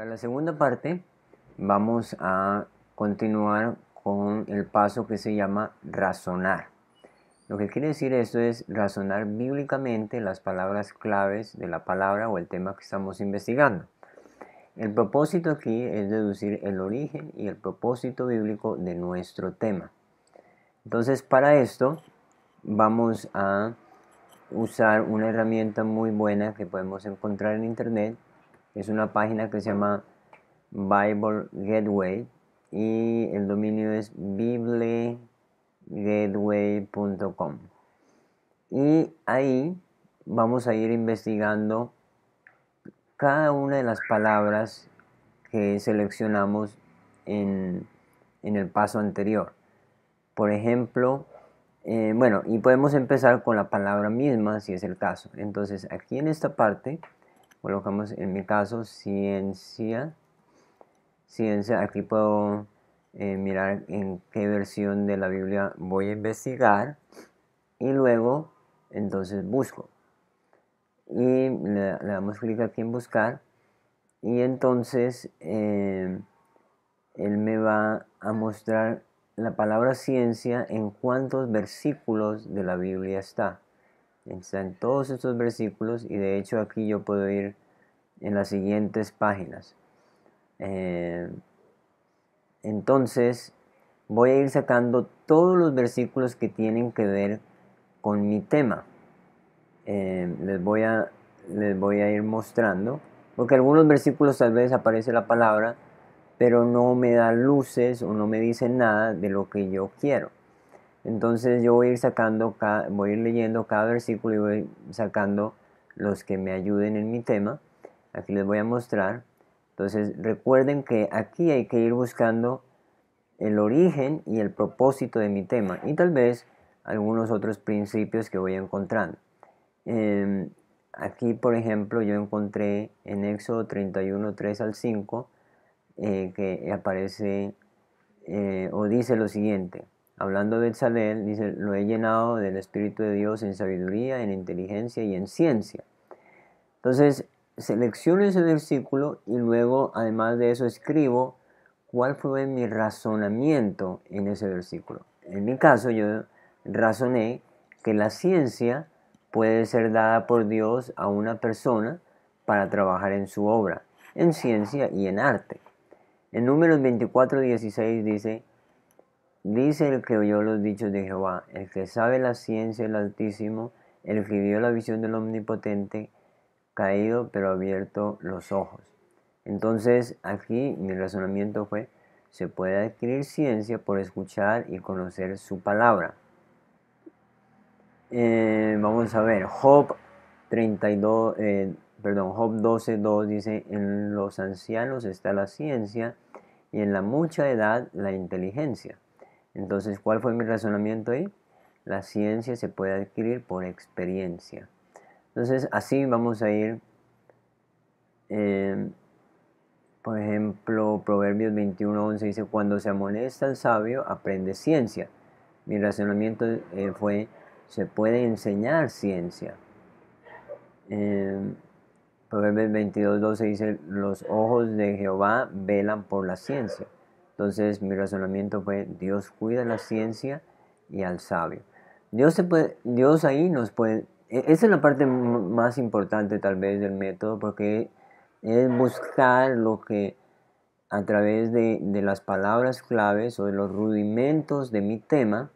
Para la segunda parte vamos a continuar con el paso que se llama razonar. Lo que quiere decir esto es razonar bíblicamente las palabras claves de la palabra o el tema que estamos investigando. El propósito aquí es deducir el origen y el propósito bíblico de nuestro tema. Entonces para esto vamos a usar una herramienta muy buena que podemos encontrar en internet es una página que se llama Bible Gateway y el dominio es biblegateway.com. Y ahí vamos a ir investigando cada una de las palabras que seleccionamos en, el paso anterior. Por ejemplo, eh, bueno, y podemos empezar con la palabra misma si es el caso. Entonces, aquí en esta parte colocamos en mi caso ciencia ciencia aquí puedo eh, mirar en qué versión de la Biblia voy a investigar y luego entonces busco y le, damos clic aquí en buscar y entonces eh, él me va a mostrar la palabra ciencia en cuántos versículos de la Biblia está. Están todos estos versículos y de hecho aquí yo puedo ir en las siguientes páginas. Eh, entonces voy a ir sacando todos los versículos que tienen que ver con mi tema. Eh, les, voy a, les voy a ir mostrando, porque algunos versículos tal vez aparece la palabra, pero no me da luces o no me dice nada de lo que yo quiero. Entonces yo voy a ir sacando, voy a ir leyendo cada versículo y voy sacando los que me ayuden en mi tema. Aquí les voy a mostrar. Entonces recuerden que aquí hay que ir buscando el origen y el propósito de mi tema y tal vez algunos otros principios que voy encontrando. Em, aquí, por ejemplo, yo encontré en Éxodo 31, 3 al 5 eh, que aparece eh, o dice lo siguiente. Hablando de Bezalel, dice, lo he llenado del Espíritu de Dios en sabiduría, en inteligencia y en ciencia. Entonces, selecciono ese versículo y luego, además de eso, escribo cuál fue mi razonamiento en ese versículo. En mi caso, yo razoné que la ciencia puede ser dada por Dios a una persona para trabajar en su obra, en ciencia y en arte. En números 24, 16 dice, Dice el que oyó los dichos de Jehová, el que sabe la ciencia del Altísimo, el que vio la visión del Omnipotente, caído pero abierto los ojos. Entonces aquí mi razonamiento fue, se puede adquirir ciencia por escuchar y conocer su palabra. Eh, vamos a ver, Job 32, eh, perdón, Job 12.2 dice, en los ancianos está la ciencia y en la mucha edad la inteligencia. Entonces, ¿cuál fue mi razonamiento ahí? La ciencia se puede adquirir por experiencia. Entonces, así vamos a ir, em, por ejemplo, Proverbios 21.11 dice, cuando se amonesta el sabio, aprende ciencia. Mi razonamiento eh, fue, se puede enseñar ciencia. Eh, Proverbios 22.12 dice, los ojos de Jehová velan por la ciencia. Entonces mi razonamiento fue, Dios cuida la ciencia y al sabio. Dios, se Dios ahí nos puede... E, esa es la parte más importante tal vez del método porque es buscar lo que a través de, de las palabras claves o de los rudimentos de mi tema,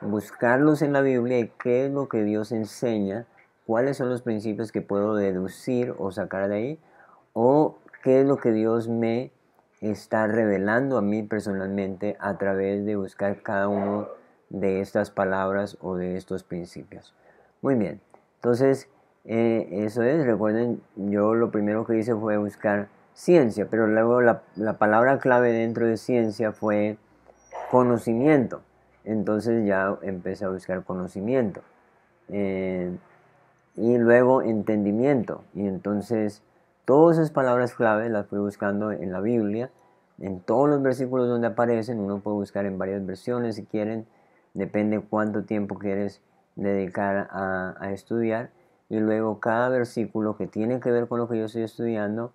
buscarlos en la Biblia y qué es lo que Dios enseña, cuáles son los principios que puedo deducir o sacar de ahí, o qué es lo que Dios me está revelando a mí personalmente a través de buscar cada uno de estas palabras o de estos principios. Muy bien, entonces eh, eso es, recuerden, yo lo primero que hice fue buscar ciencia, pero luego la, palabra clave dentro de ciencia fue conocimiento. Entonces ya empecé a buscar conocimiento. Eh, y luego entendimiento. Y entonces Todas esas palabras clave las fui buscando en la Biblia, en todos los versículos donde aparecen, uno puede buscar en varias versiones si quieren, depende cuánto tiempo quieres dedicar a, estudiar. Y luego cada versículo que tiene que ver con lo que yo estoy estudiando,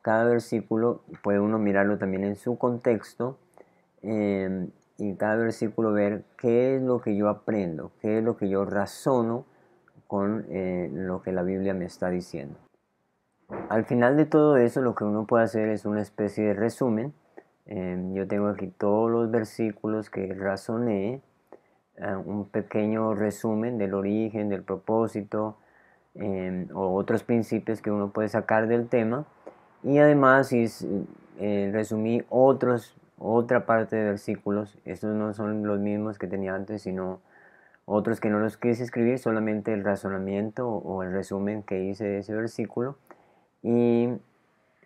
cada versículo puede uno mirarlo también en su contexto em, y cada versículo ver qué es lo que yo aprendo, qué es lo que yo razono con eh, lo que la Biblia me está diciendo. Al final de todo eso lo que uno puede hacer es una especie de resumen. Em, yo tengo aquí todos los versículos que razoné, eh, un pequeño resumen del origen, del propósito em, o otros principios que uno puede sacar del tema. Y además eh, resumí otros, otra parte de versículos. Estos no son los mismos que tenía antes, sino otros que no los quise escribir, solamente el razonamiento o el resumen que hice de ese versículo y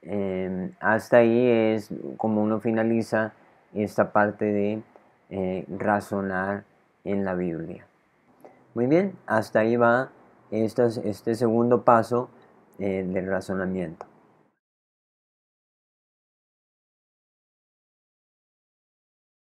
em, hasta ahí es como uno finaliza esta parte de eh, razonar en la Biblia. Muy bien, hasta ahí va este, segundo paso eh, del razonamiento.